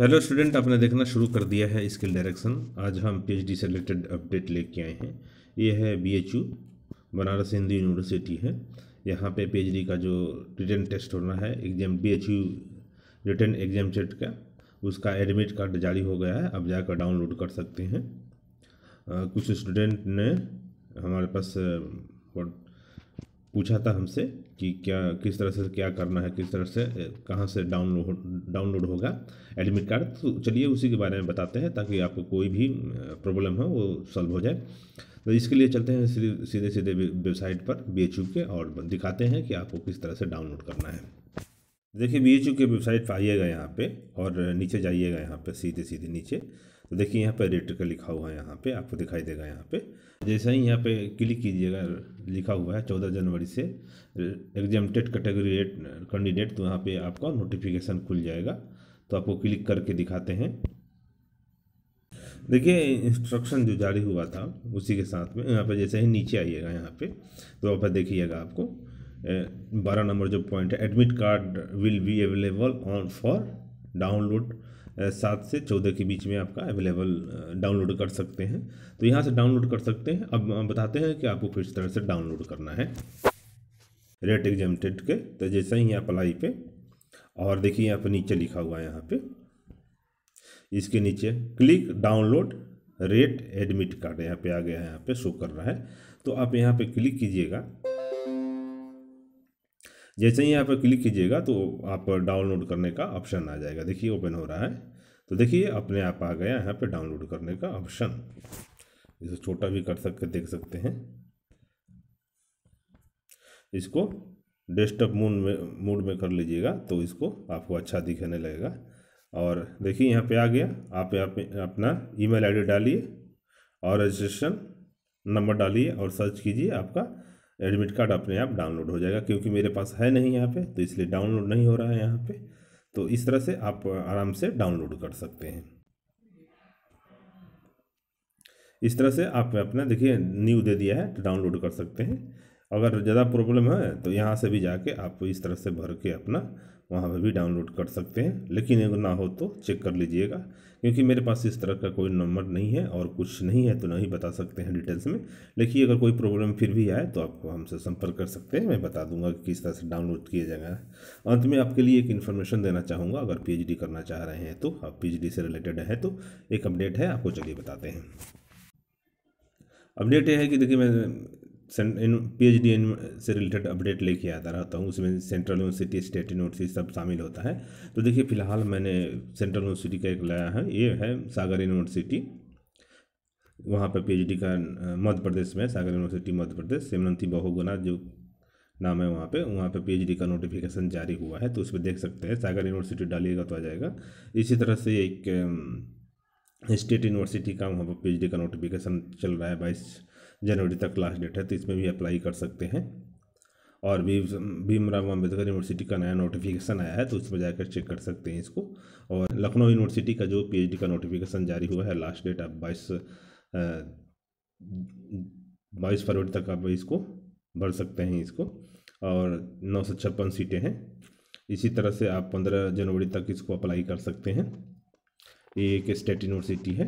hello student आपने देखना शुरू कर दिया है स्किल डायरेक्शन आज हम पीएचडी से रिलेटेड अपडेट लेके आए हैं ये है बीएचयू बनारस हिंदू यूनिवर्सिटी है यहाँ पे पीएचडी का जो रिटर्न टेस्ट होना है exam BHU return exam set का उसका एडमिट कार्ड जारी हो गया है आप जाकर डाउनलोड कर सकते हैं कुछ स्टूडेंट ने हमारे पास पूछा था हमसे कि क्या किस तरह से क्या करना है किस तरह से कहाँ से डाउनलोड डाउनलोड होगा एडमिट कार्ड तो चलिए उसी के बारे में बताते हैं ताकि आपको कोई भी प्रॉब्लम हो वो सॉल्व हो जाए तो इसके लिए चलते हैं सीधे सीधे सीधे वेबसाइट पर बी के और दिखाते हैं कि आपको किस तरह से डाउनलोड करना है देखिए बी के वेबसाइट पर आइएगा यहाँ पर और नीचे जाइएगा यहाँ पर सीधे सीधे नीचे तो देखिए यहाँ पर इलेक्ट्रिकल लिखा हुआ है यहाँ पे आपको दिखाई देगा यहाँ पे जैसे ही यहाँ पे क्लिक कीजिएगा लिखा हुआ है चौदह जनवरी से एग्जामटेड कैटेगरी एट कैंडिडेट तो यहाँ पे आपका नोटिफिकेशन खुल जाएगा तो आपको क्लिक करके दिखाते हैं देखिए इंस्ट्रक्शन जो जारी हुआ था उसी के साथ में यहाँ पर जैसे ही नीचे आइएगा यहाँ पे तो वहाँ पर देखिएगा आपको बारह नंबर जो पॉइंट है admit card will be available on for download सात से चौदह के बीच में आपका अवेलेबल डाउनलोड कर सकते हैं तो यहाँ से डाउनलोड कर सकते हैं अब बताते हैं कि आपको किस तरह से डाउनलोड करना है रेट एग्जामटेड के तो जैसे ही यहाँ अप्लाई पे और देखिए यहाँ पर नीचे लिखा हुआ है यहाँ पे इसके नीचे click download rate admit card यहाँ पे आ गया है यहाँ पे शो कर रहा है तो आप यहाँ पे क्लिक कीजिएगा जैसे ही यहाँ पर क्लिक कीजिएगा तो आप डाउनलोड करने का ऑप्शन आ जाएगा देखिए ओपन हो रहा है तो देखिए अपने आप आ गया यहाँ पर डाउनलोड करने का ऑप्शन इसे छोटा भी कर सकते देख सकते हैं इसको डेस्कटॉप मूड में मूड में कर लीजिएगा तो इसको आपको अच्छा दिखने लगेगा और देखिए यहाँ पे आ गया आप यहाँ पे अपना ईमेल आईडी डालिए और रजिस्ट्रेशन नंबर डालिए और सर्च कीजिए आपका एडमिट कार्ड अपने आप डाउनलोड हो जाएगा क्योंकि मेरे पास है नहीं यहाँ पे तो इसलिए डाउनलोड नहीं हो रहा है यहाँ पे तो इस तरह से आप आराम से डाउनलोड कर सकते हैं इस तरह से आप अपना देखिए न्यू दे दिया है तो डाउनलोड कर सकते हैं अगर ज़्यादा प्रॉब्लम है तो यहाँ से भी जाके आप इस तरह से भर के अपना वहाँ पर भी डाउनलोड कर सकते हैं लेकिन अगर ना हो तो चेक कर लीजिएगा क्योंकि मेरे पास इस तरह का कोई नंबर नहीं है और कुछ नहीं है तो नहीं बता सकते हैं डिटेल्स में लेकिन अगर कोई प्रॉब्लम फिर भी आए तो आप हमसे संपर्क कर सकते हैं मैं बता दूंगा कि किस तरह से डाउनलोड किया जाएगा अंत में आपके लिए एक इन्फॉर्मेशन देना चाहूँगा अगर पी करना चाह रहे हैं तो आप पी से रिलेटेड है तो एक अपडेट है आपको चलिए बताते हैं अपडेट यह है कि देखिए मैं पी एच डी से रिलेटेड अपडेट लेके आता रहता हूँ उसमें सेंट्रल यूनिवर्सिटी स्टेट यूनिवर्सिटी सब शामिल होता है तो देखिए फिलहाल मैंने सेंट्रल यूनिवर्सिटी का एक लाया है ये है सागर यूनिवर्सिटी वहाँ पर पीएचडी का मध्य प्रदेश में सागर यूनिवर्सिटी मध्य प्रदेश सेमनंती बहुगुना जो नाम है वहाँ पे वहाँ पे पीएचडी का नोटिफिकेशन जारी हुआ है तो उस पर देख सकते हैं सागर यूनिवर्सिटी डालिएगा तो आ जाएगा इसी तरह से एक स्टेट यूनिवर्सिटी का वहाँ पर पीएचडी का नोटिफिकेशन चल रहा है बाईस जनवरी तक लास्ट डेट है तो इसमें भी अप्लाई कर सकते हैं और भी भीमराव अम्बेडकर यूनिवर्सिटी का नया नोटिफिकेशन आया है तो उसमें जाकर चेक कर सकते हैं इसको और लखनऊ यूनिवर्सिटी का जो पीएचडी का नोटिफिकेशन जारी हुआ है लास्ट डेट आप बाईस बाईस फरवरी तक आप इसको भर सकते हैं इसको और नौ सौ छप्पन सीटें हैं इसी तरह से आप पंद्रह जनवरी तक इसको अप्लाई कर सकते हैं ये एक स्टेट यूनिवर्सिटी है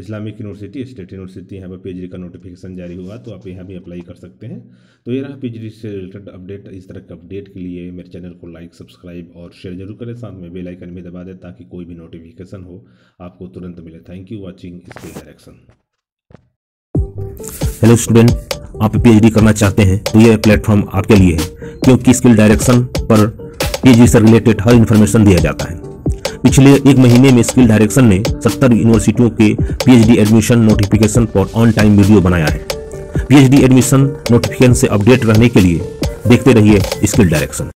इस्लामिक यूनिवर्सिटी स्टेट यूनिवर्सिटी यहाँ पर पी का नोटिफिकेशन जारी हुआ तो आप यहाँ भी अप्लाई कर सकते हैं तो ये रहा पी से रिलेटेड अपडेट इस तरह के अपडेट के लिए मेरे चैनल को लाइक सब्सक्राइब और शेयर जरूर करें साथ में बेल आइकन भी दबा दें ताकि कोई भी नोटिफिकेशन हो आपको तुरंत मिले thank you watching skill direction hello student आप पी करना चाहते हैं तो यह प्लेटफॉर्म आपके लिए है क्योंकि स्किल डायरेक्शन पर पी से रिलेटेड हर इन्फॉर्मेशन दिया जाता है पिछले एक महीने में स्किल डायरेक्शन ने 70 यूनिवर्सिटियों के पीएचडी एडमिशन नोटिफिकेशन पर ऑन टाइम वीडियो बनाया है पीएचडी एडमिशन नोटिफिकेशन से अपडेट रहने के लिए देखते रहिए स्किल डायरेक्शन